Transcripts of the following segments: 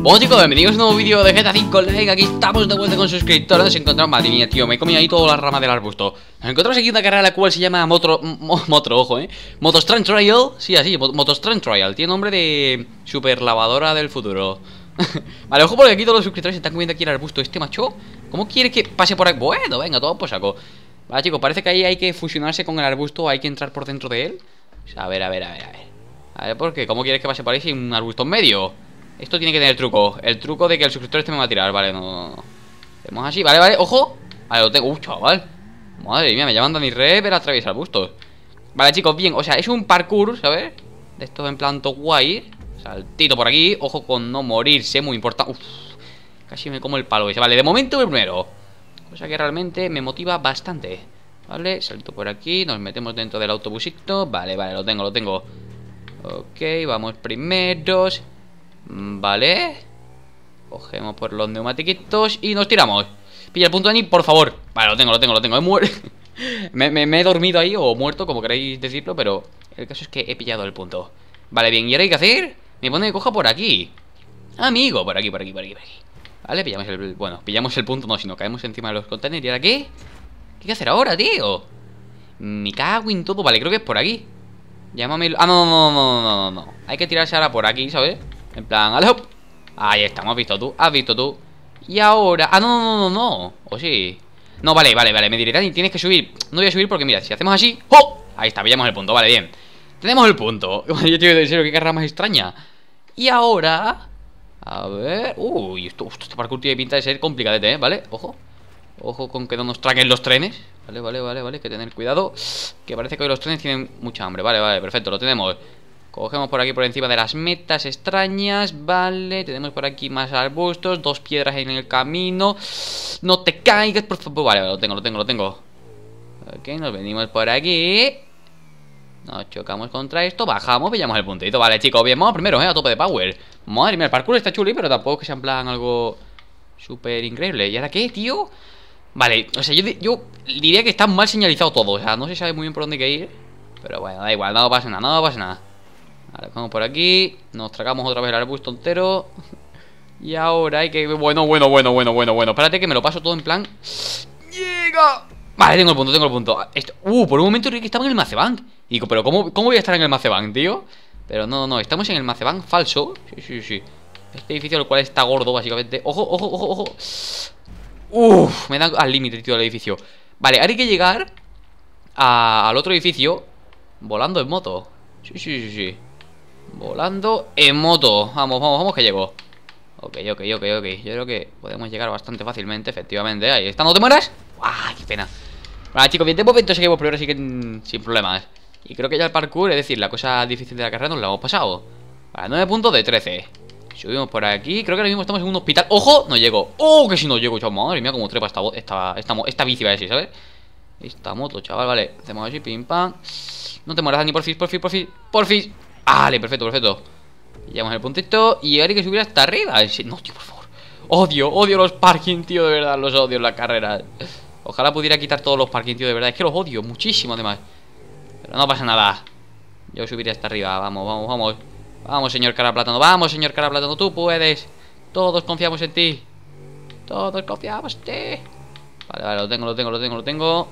Bueno chicos, bienvenidos a un nuevo vídeo de GTA 5 Like, aquí estamos de vuelta con suscriptores encontramos, madre mía tío, me he comido ahí toda la rama del arbusto Nos encontramos aquí una carrera la cual se llama Motro, Motro, ojo eh Motostrand Trial, sí así, Motostrand Trial, tiene nombre de super lavadora del futuro Vale, ojo porque aquí todos los suscriptores se están comiendo aquí el arbusto Este macho, ¿cómo quiere que pase por aquí? Bueno, venga, todo por saco Vale chicos, parece que ahí hay que fusionarse con el arbusto, hay que entrar por dentro de él pues, a ver, a ver, a ver, a ver. A ver, porque ¿cómo quieres que pase por ahí sin un arbusto en medio? Esto tiene que tener truco. El truco de que el suscriptor este me va a tirar. Vale, no, no, así. Vale, vale, ojo. Vale, lo tengo. Uh, chaval. Madre mía, me llaman a mi red para atravesar arbustos. Vale, chicos, bien. O sea, es un parkour, ¿sabes? De estos en plan guay. Saltito por aquí. Ojo con no morirse. Muy importante. Uf. Casi me como el palo ese. Vale, de momento el primero. Cosa que realmente me motiva bastante. Vale, salto por aquí, nos metemos dentro del autobusito. Vale, vale, lo tengo, lo tengo. Ok, vamos primeros. Vale. Cogemos por los neumatiquitos y nos tiramos. Pilla el punto de por favor. Vale, lo tengo, lo tengo, lo tengo. me, he dormido ahí, o muerto, como queréis decirlo, pero el caso es que he pillado el punto. Vale, bien, ¿y ahora hay que hacer? Me pone que coja por aquí. Amigo, por aquí, por aquí, por aquí, por aquí. Vale, pillamos el... Bueno, pillamos el punto, no, sino caemos encima de los contenedores. ¿Y ahora qué? ¿Qué hay que hacer ahora, tío? Me cago en todo. Vale, creo que es por aquí. Llámame. Ah, no, no, no, no, no, no! Hay que tirarse ahora por aquí, ¿sabes? En plan, ¡Ale, Ahí estamos, has visto tú, has visto tú. Y ahora. Ah, no, no, no, no. O oh, sí. No, vale, vale, vale. Me diré, Dani, tienes que subir. No voy a subir porque, mira, si hacemos así. ¡Oh! Ahí está, pillamos el punto. Vale, bien. Tenemos el punto. Yo te digo, de qué carrera más extraña. Y ahora. A ver. Uy, esto, esto, este parkour tiene pinta de ser complicadete, ¿eh? ¿Vale? Ojo. Ojo con que no nos traguen los trenes Vale, vale, vale, vale, que tener cuidado Que parece que hoy los trenes tienen mucha hambre Vale, vale, perfecto, lo tenemos Cogemos por aquí por encima de las metas extrañas Vale, tenemos por aquí más arbustos Dos piedras en el camino No te caigas, por favor Vale, lo tengo, lo tengo, lo tengo Ok, nos venimos por aquí Nos chocamos contra esto Bajamos, pillamos el puntito Vale, chicos, bien, vamos primero, eh, a tope de power Madre mía, el parkour está chuli Pero tampoco que sea en plan algo Súper increíble ¿Y ahora qué, tío? Vale, o sea, yo, diría que está mal señalizado todo. O sea, no se sabe muy bien por dónde hay que ir. Pero bueno, da igual, nada pasa nada, no pasa nada. Ahora vamos por aquí. Nos tragamos otra vez el arbusto entero. Y ahora hay que... Bueno, bueno, bueno, bueno, bueno, bueno. Espérate que me lo paso todo en plan... ¡Llega! Vale, tengo el punto, tengo el punto. Uh, por un momento creí que estaba en el Macebank. Y pero cómo, voy a estar en el Macebank, tío? Pero no, no, estamos en el Macebank falso. Sí, sí, sí. Este edificio, el cual está gordo, básicamente. ¡Ojo, ojo, ojo, ojo! Uf, me dan al límite, tío, el edificio Vale, ahora hay que llegar al otro edificio Volando en moto Sí, sí, sí, sí Volando en moto Vamos, vamos, vamos que llego Ok, ok, ok, ok Yo creo que podemos llegar bastante fácilmente, efectivamente Ahí está, ¿no te mueras? ¡Ay, qué pena! Vale, chicos, bien, de momento seguimos primero así que sin problemas Y creo que ya el parkour, es decir, la cosa difícil de la carrera nos la hemos pasado Vale, 9 puntos de 13 Subimos por aquí. Creo que ahora mismo estamos en un hospital. ¡Ojo! No llego. ¡Oh! Que si no llego, chaval. Madre mía, como trepa esta, esta, bici, va a ¿sabes? Esta moto, chaval, vale. Hacemos así, pim pam. No te mueras, ni por fin, por fin, por fin, por fin. Vale, perfecto, perfecto. Llevamos el puntito y ahora hay que subir hasta arriba. No, tío, por favor. Odio, odio los parking, tío, de verdad. Los odio la carrera Ojalá pudiera quitar todos los parking, tío, de verdad. Es que los odio muchísimo, además. Pero no pasa nada. Yo subiré hasta arriba. Vamos, vamos, vamos. Vamos, señor Caraplatano, vamos, señor cara Caraplatano, tú puedes. Todos confiamos en ti. Todos confiamos en ti. Vale, vale, lo tengo, lo tengo, lo tengo, lo tengo.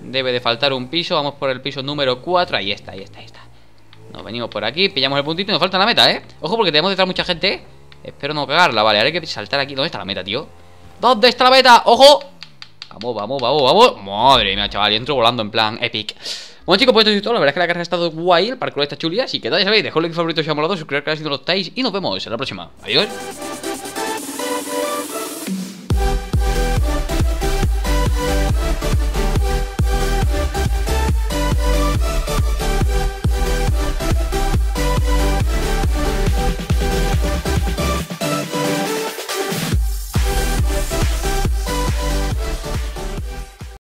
Debe de faltar un piso. Vamos por el piso número 4. Ahí está, ahí está, ahí está. Nos venimos por aquí, pillamos el puntito y nos falta la meta, ¿eh? Ojo, porque tenemos detrás mucha gente. Espero no cagarla. Vale, ahora hay que saltar aquí. ¿Dónde está la meta, tío? ¿Dónde está la meta? ¡Ojo! Vamos, vamos, vamos, vamos. Madre mía, chaval, y entro volando en plan epic. Bueno chicos, pues esto es todo, la verdad es que la carga ha estado guay, el parkour está chulia. así que ya sabéis, dejad un like favorito si os ha molado, suscribiros si no lo estáis y nos vemos en la próxima. Adiós.